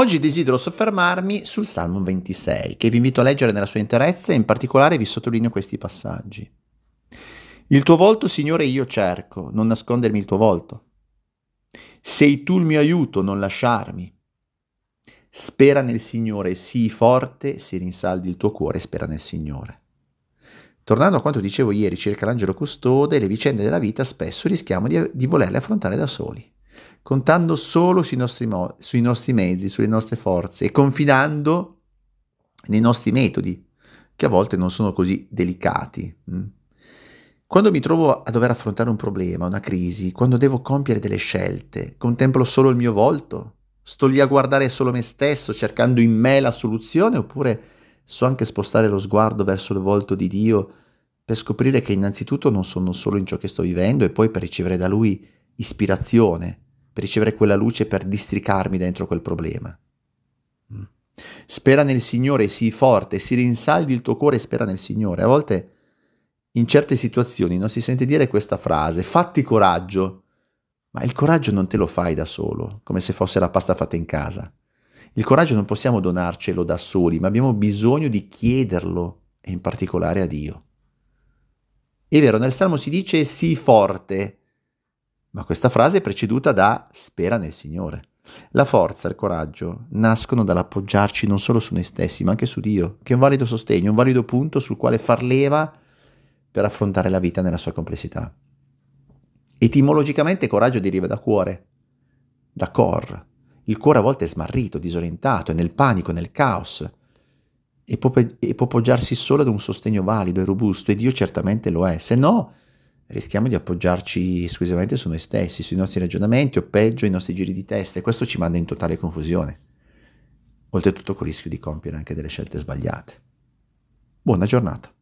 Oggi desidero soffermarmi sul Salmo 26, che vi invito a leggere nella sua interezza e in particolare vi sottolineo questi passaggi. Il tuo volto, Signore, io cerco, non nascondermi il tuo volto. Sei tu il mio aiuto, non lasciarmi. Spera nel Signore, sii forte, si rinsaldi il tuo cuore, spera nel Signore. Tornando a quanto dicevo ieri circa l'angelo custode, le vicende della vita spesso rischiamo di, di volerle affrontare da soli contando solo sui nostri, mo- sui nostri mezzi, sulle nostre forze e confidando nei nostri metodi, che a volte non sono così delicati. Mm. Quando mi trovo a dover affrontare un problema, una crisi, quando devo compiere delle scelte, contemplo solo il mio volto? Sto lì a guardare solo me stesso, cercando in me la soluzione, oppure so anche spostare lo sguardo verso il volto di Dio per scoprire che innanzitutto non sono solo in ciò che sto vivendo e poi per ricevere da Lui ispirazione per ricevere quella luce, per districarmi dentro quel problema. Mm. Spera nel Signore, sii forte, si rinsaldi il tuo cuore e spera nel Signore. A volte in certe situazioni non si sente dire questa frase, fatti coraggio, ma il coraggio non te lo fai da solo, come se fosse la pasta fatta in casa. Il coraggio non possiamo donarcelo da soli, ma abbiamo bisogno di chiederlo, e in particolare a Dio. È vero, nel Salmo si dice sii forte, ma questa frase è preceduta da spera nel Signore. La forza e il coraggio nascono dall'appoggiarci non solo su noi stessi, ma anche su Dio, che è un valido sostegno, un valido punto sul quale far leva per affrontare la vita nella sua complessità. Etimologicamente coraggio deriva da cuore, da cor. Il cuore a volte è smarrito, disorientato, è nel panico, nel caos e può, e poggiarsi solo ad un sostegno valido e robusto e Dio certamente lo è, se no rischiamo di appoggiarci esclusivamente su noi stessi, sui nostri ragionamenti o peggio i nostri giri di testa e questo ci manda in totale confusione. Oltretutto col rischio di compiere anche delle scelte sbagliate. Buona giornata.